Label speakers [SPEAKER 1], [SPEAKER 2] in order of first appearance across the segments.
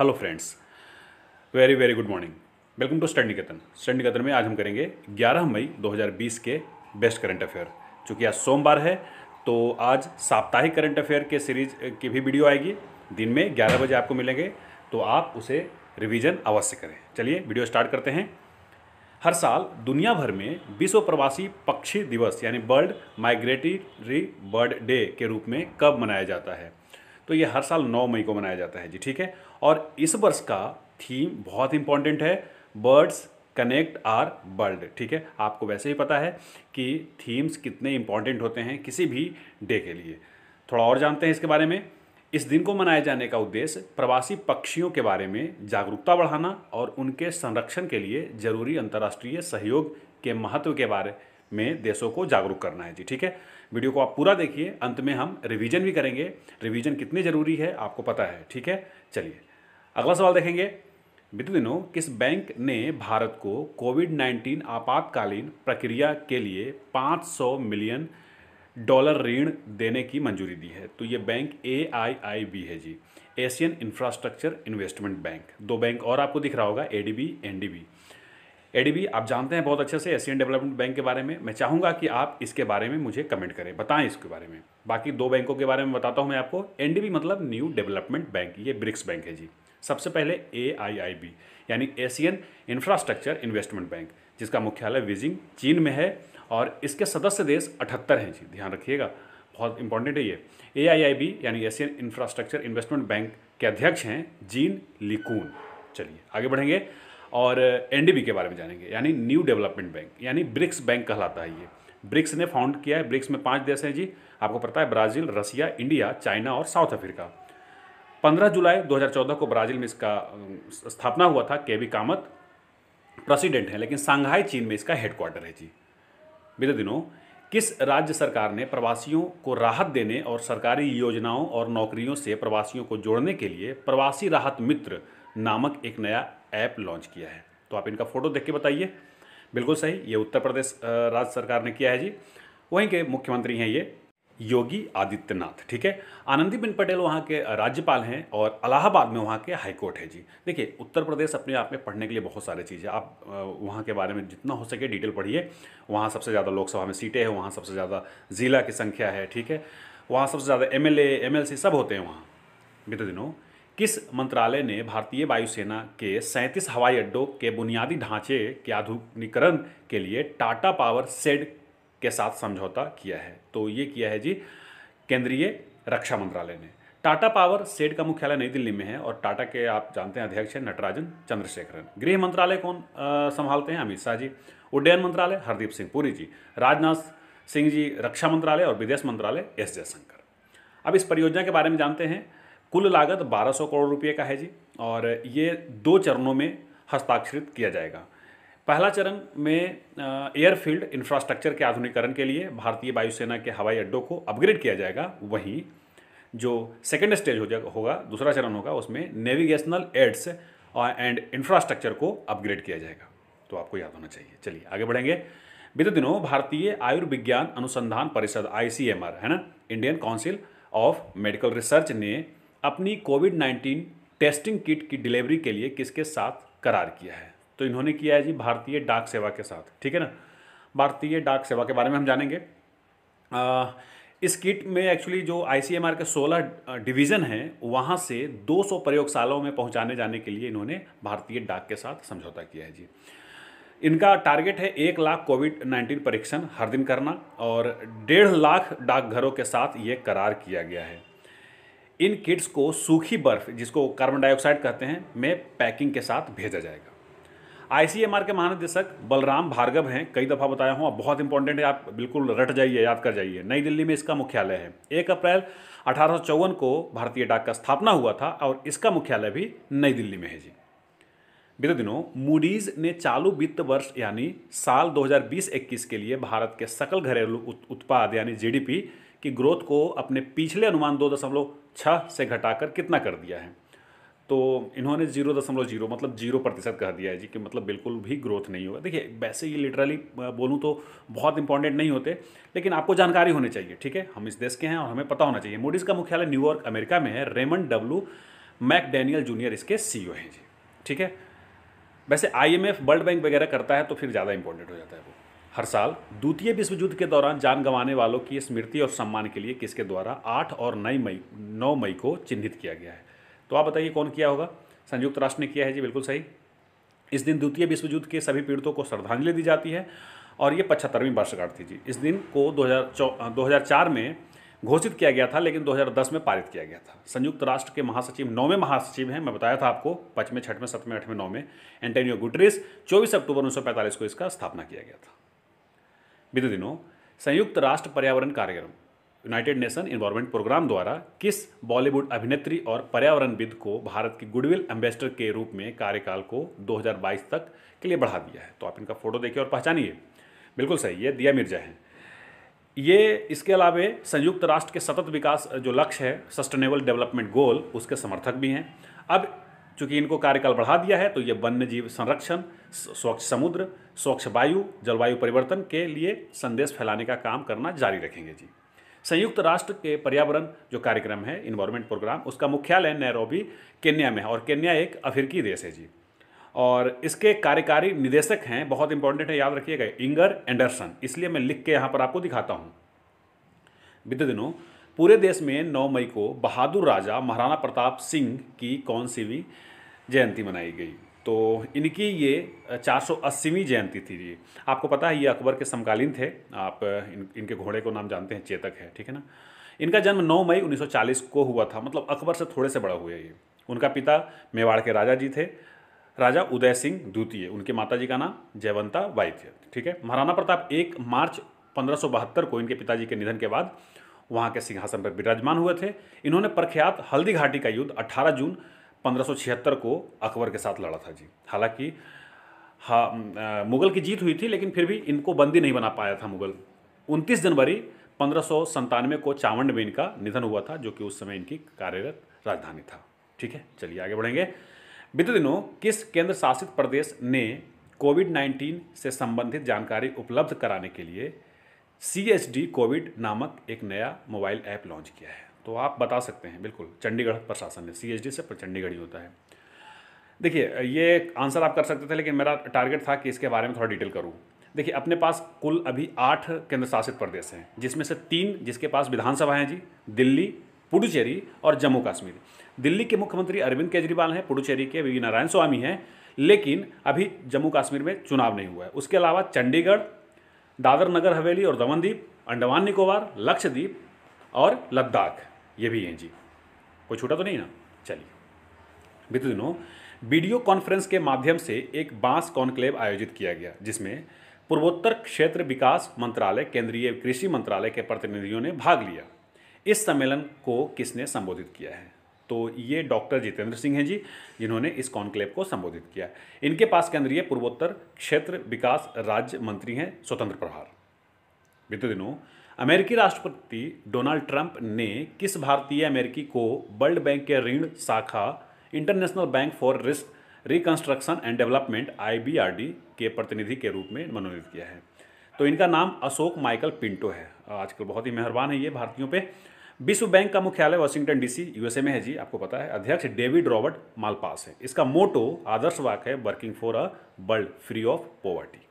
[SPEAKER 1] hello friends very very good morning welcome to Study Niketan Study Niketan में आज हम करेंगे 11 मई 2020 के बेस्ट करंट अफेयर चूँकि आज सोमवार है तो आज साप्ताहिक करंट अफेयर के सीरीज की भी वीडियो आएगी दिन में 11 बजे आपको मिलेंगे तो आप उसे रिवीजन अवश्य करें चलिए वीडियो स्टार्ट करते हैं हर साल दुनिया भर में विश्व प्रवासी पक्षी दिवस यानी वर्ल्ड माइग्रेटरी बर्ड डे के रूप में कब मनाया जाता है तो ये हर साल 9 मई को मनाया जाता है जी ठीक है और इस वर्ष का थीम बहुत इंपॉर्टेंट है बर्ड्स कनेक्ट आर वर्ल्ड ठीक है आपको वैसे ही पता है कि थीम्स कितने इंपॉर्टेंट होते हैं किसी भी डे के लिए थोड़ा और जानते हैं इसके बारे में इस दिन को मनाए जाने का उद्देश्य प्रवासी पक्षियों के बारे में जागरूकता बढ़ाना और उनके संरक्षण के लिए जरूरी अंतर्राष्ट्रीय सहयोग के महत्व के बारे में देशों को जागरूक करना है जी ठीक है वीडियो को आप पूरा देखिए अंत में हम रिवीजन भी करेंगे रिवीजन कितनी ज़रूरी है आपको पता है ठीक है चलिए अगला सवाल देखेंगे बीते दिनों किस बैंक ने भारत को कोविड 19 आपातकालीन प्रक्रिया के लिए 500 मिलियन डॉलर ऋण देने की मंजूरी दी है तो ये bank A I I I B जी एशियन इंफ्रास्ट्रक्चर इन्वेस्टमेंट बैंक दो बैंक और आपको दिख रहा होगा A D B N D B A D B आप जानते हैं बहुत अच्छे से एशियन डेवलपमेंट बैंक के बारे में मैं चाहूँगा कि आप इसके बारे में मुझे कमेंट करें बताएं इसके बारे में बाकी दो बैंकों के बारे में बताता हूँ मैं आपको एन डी बी मतलब न्यू डेवलपमेंट बैंक ये ब्रिक्स बैंक है जी सबसे पहले ए यानी एशियन इंफ्रास्ट्रक्चर इन्वेस्टमेंट बैंक जिसका मुख्यालय बीजिंग चीन में है और इसके सदस्य देश अठहत्तर हैं जी ध्यान रखिएगा बहुत इंपॉर्टेंट है ये ए यानी एशियन इंफ्रास्ट्रक्चर इन्वेस्टमेंट बैंक के अध्यक्ष हैं जीन लिकून चलिए आगे बढ़ेंगे और बी के बारे में जानेंगे यानी न्यू डेवलपमेंट बैंक यानी ब्रिक्स बैंक कहलाता है ये ब्रिक्स ने फाउंड किया है ब्रिक्स में पांच देश हैं जी आपको पता है ब्राज़ील रसिया इंडिया चाइना और साउथ अफ्रीका 15 जुलाई 2014 को ब्राज़ील में इसका स्थापना हुआ था केवी कामत प्रेसिडेंट हैं लेकिन सांघाई चीन में इसका हेडक्वार्टर है जी बीते दिनों किस राज्य सरकार ने प्रवासियों को राहत देने और सरकारी योजनाओं और नौकरियों से प्रवासियों को जोड़ने के लिए प्रवासी राहत मित्र नामक एक नया ऐप लॉन्च किया है तो आप इनका फ़ोटो देख के बताइए बिल्कुल सही ये उत्तर प्रदेश राज्य सरकार ने किया है जी वहीं के मुख्यमंत्री हैं ये योगी आदित्यनाथ ठीक है आनंदीबेन पटेल वहाँ के राज्यपाल हैं और अलाहाबाद में वहाँ के हाईकोर्ट है जी देखिए उत्तर प्रदेश अपने आप में पढ़ने के लिए बहुत सारी चीज़ें आप वहाँ के बारे में जितना हो सके डिटेल पढ़िए वहाँ सबसे ज़्यादा लोकसभा में सीटें हैं वहाँ सबसे ज़्यादा ज़िला की संख्या है ठीक है वहाँ सबसे ज़्यादा एम एल सब होते हैं वहाँ बीते दिनों किस मंत्रालय ने भारतीय वायुसेना के सैंतीस हवाई अड्डों के बुनियादी ढांचे के आधुनिकीकरण के लिए टाटा पावर सेड के साथ समझौता किया है तो ये किया है जी केंद्रीय रक्षा मंत्रालय ने टाटा पावर सेट का मुख्यालय नई दिल्ली में है और टाटा के आप जानते हैं अध्यक्ष हैं नटराजन चंद्रशेखरन गृह मंत्रालय कौन संभालते हैं अमित शाह जी उड्डयन मंत्रालय हरदीप सिंह पुरी जी राजनाथ सिंह जी रक्षा मंत्रालय और विदेश मंत्रालय एस जयशंकर अब इस परियोजना के बारे में जानते हैं कुल लागत 1200 करोड़ रुपये का है जी और ये दो चरणों में हस्ताक्षरित किया जाएगा पहला चरण में एयरफील्ड इंफ्रास्ट्रक्चर के आधुनिकरण के लिए भारतीय वायुसेना के हवाई अड्डों को अपग्रेड किया जाएगा वहीं जो सेकेंड स्टेज हो जाएगा होगा दूसरा चरण होगा उसमें नेविगेशनल एड्स एंड इंफ्रास्ट्रक्चर को अपग्रेड किया जाएगा तो आपको याद होना चाहिए चलिए आगे बढ़ेंगे बीते दिनों भारतीय आयुर्विज्ञान अनुसंधान परिषद आई है ना Indian Council of Medical Research ने अपनी कोविड नाइन्टीन टेस्टिंग किट की डिलीवरी के लिए किसके साथ करार किया है तो इन्होंने किया है जी भारतीय डाक सेवा के साथ ठीक है ना भारतीय डाक सेवा के बारे में हम जानेंगे आ, इस किट में एक्चुअली जो आई के 16 डिवीज़न हैं वहाँ से 200 प्रयोगशालाओं में पहुँचाने जाने के लिए इन्होंने भारतीय डाक के साथ समझौता किया है जी इनका टारगेट है एक लाख कोविड नाइन्टीन परीक्षण हर दिन करना और डेढ़ लाख डाकघरों के साथ ये करार किया गया है इन किट्स को सूखी बर्फ जिसको कार्बन डाइऑक्साइड कहते हैं में पैकिंग के साथ भेजा जाएगा आईसीएमआर के महानिदेशक बलराम भार्गव हैं कई दफ़ा बताया हूँ बहुत इंपॉर्टेंट है आप बिल्कुल रट जाइए याद कर जाइए नई दिल्ली में इसका मुख्यालय है एक अप्रैल अठारह को भारतीय डाक का स्थापना हुआ था और इसका मुख्यालय भी नई दिल्ली में है जी बीते दिनों मूडीज ने चालू वित्त वर्ष यानी साल 2020-21 के लिए भारत के सकल घरेलू उत्पाद यानी जीडीपी की ग्रोथ को अपने पिछले अनुमान दो दशमलव छः से घटाकर कितना कर दिया है तो इन्होंने जीरो दशमलव जीरो मतलब जीरो प्रतिशत कह दिया है जी कि मतलब बिल्कुल भी ग्रोथ नहीं होगा देखिए वैसे ये लिटरली बोलूँ तो बहुत इंपॉर्टेंट नहीं होते लेकिन आपको जानकारी होनी चाहिए ठीक है हम इस देश के हैं और हमें पता होना चाहिए मोडीज़ का मुख्यालय न्यूयॉर्क अमेरिका में है रेमंड डब्लू मैकडेनियल जूनियर इसके सी हैं जी ठीक है वैसे आई वर्ल्ड बैंक वगैरह करता है तो फिर ज़्यादा इंपॉर्टेंट हो जाता है वो हर साल द्वितीय विश्व युद्ध के दौरान जान गंवाने वालों की स्मृति और सम्मान के लिए किसके द्वारा आठ और नई मई नौ मई को चिन्हित किया गया है तो आप बताइए कौन किया होगा संयुक्त राष्ट्र ने किया है जी बिल्कुल सही इस दिन द्वितीय विश्व युद्ध के सभी पीड़ितों को श्रद्धांजलि दी जाती है और ये पचहत्तरवीं वर्षगांठ थी जी इस दिन को दो हज़ार में घोषित किया गया था लेकिन 2010 में पारित किया गया था संयुक्त राष्ट्र के महासचिव नौवें महासचिव हैं मैं बताया था आपको पाँचवें छठवें सतवें आठवें नौवें एंटेनियो गुटरेस 24 अक्टूबर 1945 को इसका स्थापना किया गया था बीते दिनों संयुक्त राष्ट्र पर्यावरण कार्यक्रम यूनाइटेड नेशन इन्वायरमेंट प्रोग्राम द्वारा किस बॉलीवुड अभिनेत्री और पर्यावरणविद को भारत की गुडविल एम्बेसडर के रूप में कार्यकाल को 2022 तक के लिए बढ़ा दिया है तो आप इनका फोटो देखिए और पहचानिए बिल्कुल सही ये दिया मिर्जा हैं ये इसके अलावा संयुक्त राष्ट्र के सतत विकास जो लक्ष्य है सस्टेनेबल डेवलपमेंट गोल उसके समर्थक भी हैं अब चूंकि इनको कार्यकाल बढ़ा दिया है तो ये वन्य जीव संरक्षण स्वच्छ समुद्र स्वच्छ वायु जलवायु परिवर्तन के लिए संदेश फैलाने का काम करना जारी रखेंगे जी संयुक्त राष्ट्र के पर्यावरण जो कार्यक्रम है इन्वायरमेंट प्रोग्राम उसका मुख्यालय नैरोबी केन्या में है और केन्या एक अफ्रीकी देश है जी और इसके कार्यकारी निदेशक हैं बहुत इंपॉर्टेंट है याद रखिएगा इंगर एंडरसन इसलिए मैं लिख के यहाँ पर आपको दिखाता हूँ बीते दिनों पूरे देश में 9 मई को बहादुर राजा महाराणा प्रताप सिंह की कौन सी भी जयंती मनाई गई तो इनकी ये चार सौ अस्सीवीं जयंती थी जी आपको पता है ये अकबर के समकालीन थे आप इन इनके घोड़े को नाम जानते हैं चेतक है ठीक है ना इनका जन्म 9 मई 1940 को हुआ था मतलब अकबर से थोड़े से बड़ा हुए ये उनका पिता मेवाड़ के राजा जी थे राजा उदय सिंह द्वितीय उनके माता जी का नाम जयवंता वाई थे ठीक है महाराणा प्रताप एक मार्च पंद्रह को इनके पिताजी के निधन के बाद वहाँ के सिंहासन पर विराजमान हुए थे इन्होंने प्रख्यात हल्दी घाटी का युद्ध 18 जून पंद्रह को अकबर के साथ लड़ा था जी हालांकि हाँ मुगल की जीत हुई थी लेकिन फिर भी इनको बंदी नहीं बना पाया था मुगल 29 जनवरी पंद्रह को चावंड में इनका निधन हुआ था जो कि उस समय इनकी कार्यरत राजधानी था ठीक है चलिए आगे बढ़ेंगे बीते दिनों किस केंद्र शासित प्रदेश ने कोविड 19 से संबंधित जानकारी उपलब्ध कराने के लिए सी कोविड नामक एक नया मोबाइल ऐप लॉन्च किया है तो आप बता सकते हैं बिल्कुल चंडीगढ़ प्रशासन है सी से चंडीगढ़ ही होता है देखिए ये आंसर आप कर सकते थे लेकिन मेरा टारगेट था कि इसके बारे में थोड़ा डिटेल करूँ देखिए अपने पास कुल अभी आठ केंद्र शासित प्रदेश हैं जिसमें से तीन जिसके पास विधानसभा हैं जी दिल्ली पुडुचेरी और जम्मू कश्मीर दिल्ली के मुख्यमंत्री अरविंद केजरीवाल हैं पुडुचेरी के वी नारायण स्वामी हैं लेकिन अभी जम्मू कश्मीर में चुनाव नहीं हुआ है उसके अलावा चंडीगढ़ दादर नगर हवेली और दमनदीप अंडमान निकोबार लक्षद्वीप और लद्दाख ये भी हैं जी कोई छोटा तो नहीं ना चलिए बीते दिनों वीडियो कॉन्फ्रेंस के माध्यम से एक बांस कॉन्क्लेव आयोजित किया गया जिसमें पूर्वोत्तर क्षेत्र विकास मंत्रालय केंद्रीय कृषि मंत्रालय के प्रतिनिधियों ने भाग लिया इस सम्मेलन को किसने संबोधित किया है तो ये डॉक्टर जितेंद्र सिंह हैं जी जिन्होंने इस कॉन्क्लेव को संबोधित किया इनके पास केंद्रीय पूर्वोत्तर क्षेत्र विकास राज्य मंत्री हैं स्वतंत्र प्रभार बीते दिनों अमेरिकी राष्ट्रपति डोनाल्ड ट्रंप ने किस भारतीय अमेरिकी को वर्ल्ड बैंक के ऋण शाखा International Bank for Risk Reconstruction and Development IBRD के प्रतिनिधि के रूप में मनोनीत किया है तो इनका नाम अशोक माइकल पिंटो है आजकल बहुत ही मेहरबान है ये भारतीयों पे विश्व बैंक का मुख्यालय वाशिंगटन डीसी यूएसए में है जी आपको पता है अध्यक्ष डेविड रॉबर्ट मालपास है इसका मोटो आदर्श वाक है working for a world free of poverty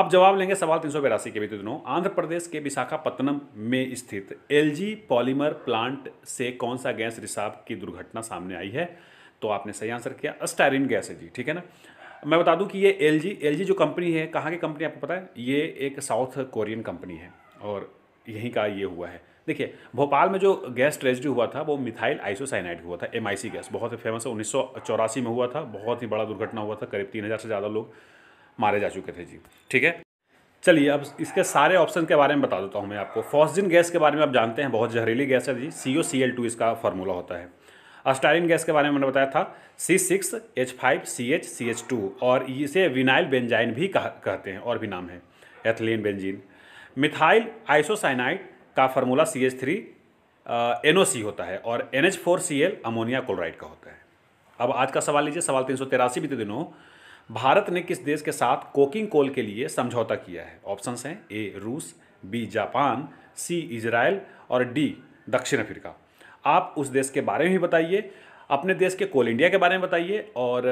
[SPEAKER 1] अब जवाब लेंगे सवाल तीन सौ बिरासी के भी दोनों आंध्र प्रदेश के विशाखापत्तनम में स्थित एलजी पॉलीमर प्लांट से कौन सा गैस रिसाव की दुर्घटना सामने आई है तो आपने सही आंसर किया अस्टायरिन गैस है जी ठीक है ना मैं बता दूं कि ये एल जी एल जी जो कंपनी है कहाँ की कंपनी आपको पता है ये एक साउथ कोरियन कंपनी है और यहीं का ये हुआ है देखिए भोपाल में जो गैस ट्रेजडी हुआ था वो मिथाइल आइसोसाइनाइड हुआ था एमआईसी गैस बहुत ही फेमस है उन्नीस में हुआ था बहुत ही बड़ा दुर्घटना हुआ था करीब तीन हज़ार से ज़्यादा लोग मारे जा चुके थे जी ठीक है चलिए अब इसके सारे ऑप्शन के बारे में बता देता हूँ मैं आपको फॉस्जिन गैस के बारे में आप जानते हैं बहुत जहरीली गैस है जी C O C L two इसका फार्मूला होता है अस्टारिन गैस के बारे में मैंने बताया था C six H five C H C H two और इसे विनाइल बेंजाइन भी कह, कहते हैं और भी नाम है एथलिन बेंजीन मिथाइल आइसोसाइनाइड का formula C H three N O C होता है और N H four C L ammonia chloride का होता है अब आज का सवाल लीजिए सवाल तीन सौ तिरासी बीते दिनों भारत ने किस देश के साथ कोकिंग कोल के लिए समझौता किया है ऑप्शंस हैं ए रूस बी जापान सी इजराइल और डी दक्षिण अफ्रीका आप उस देश के बारे में भी बताइए अपने देश के कोल इंडिया के बारे में बताइए और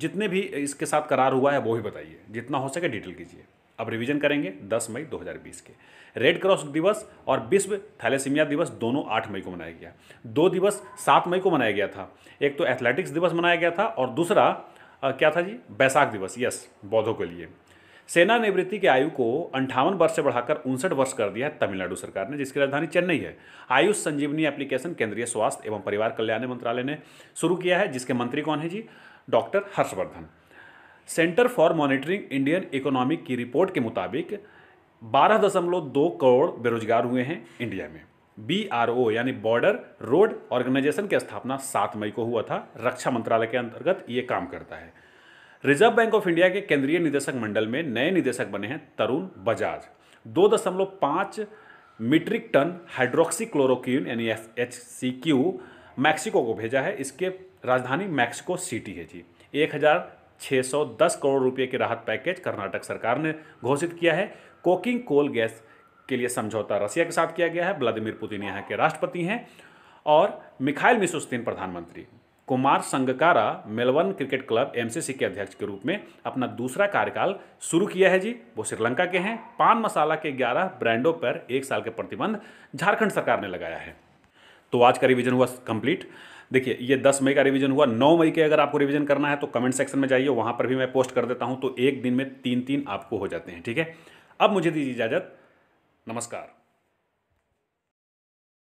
[SPEAKER 1] जितने भी इसके साथ करार हुआ है वो भी बताइए जितना हो सके डिटेल कीजिए अब रिवीजन करेंगे 10 मई 2020 के रेड क्रॉस दिवस और विश्व थैलेसीमिया दिवस दोनों 8 मई को मनाया गया दो दिवस 7 मई को मनाया गया था एक तो एथलेटिक्स दिवस मनाया गया था और दूसरा आ, क्या था जी बैसाख दिवस यस बौद्धों के लिए सेना निवृत्ति आयु को अंठावन वर्ष से बढ़ाकर उनसठ वर्ष कर दिया है तमिलनाडु सरकार ने जिसकी राजधानी चेन्नई है आयुष संजीवनी एप्लीकेशन केंद्रीय स्वास्थ्य एवं परिवार कल्याण मंत्रालय ने शुरू किया है जिसके मंत्री कौन है जी doctor Harshvardhan Centre for Monitoring Indian Economic की रिपोर्ट के मुताबिक बारह दशमलव दो करोड़ बेरोजगार हुए हैं इंडिया में बी आर ओ यानी बॉर्डर रोड ऑर्गेनाइजेशन की स्थापना सात मई को हुआ था रक्षा मंत्रालय के अंतर्गत ये काम करता है रिजर्व बैंक ऑफ इंडिया के केंद्रीय निदेशक मंडल में नए निदेशक बने हैं तरुण बजाज दो दशमलव पाँच मीट्रिक टन हाइड्रोक्सी हाइड्रोक्सीक्लोरोक्यून यानी एच सी क्यू मैक्सिको को भेजा है इसके राजधानी मैक्सिको सिटी है जी एक हज़ार सौ दस करोड़ रुपए के राहत पैकेज कर्नाटक सरकार ने घोषित किया है कोकिंग कोल गैस के लिए समझौता रसिया के साथ किया गया है व्लादिमीर पुतिन यहाँ के राष्ट्रपति हैं और मिखाइल मिसुस्तीन प्रधानमंत्री Kumar Sangakkara Melbourne Cricket Club MCC के अध्यक्ष के रूप में अपना दूसरा कार्यकाल शुरू किया है जी वो श्रीलंका के हैं पान मसाला के 11 ब्रांडों पर एक साल के प्रतिबंध झारखंड सरकार ने लगाया है तो आज का रिवीजन हुआ कंप्लीट देखिए ये 10 मई का रिवीजन हुआ 9 मई के अगर आपको रिवीजन करना है तो कमेंट सेक्शन में जाइए वहाँ पर भी मैं पोस्ट कर देता हूँ तो एक दिन में तीन तीन आपको हो जाते हैं ठीक है अब मुझे दीजिए इजाज़त नमस्कार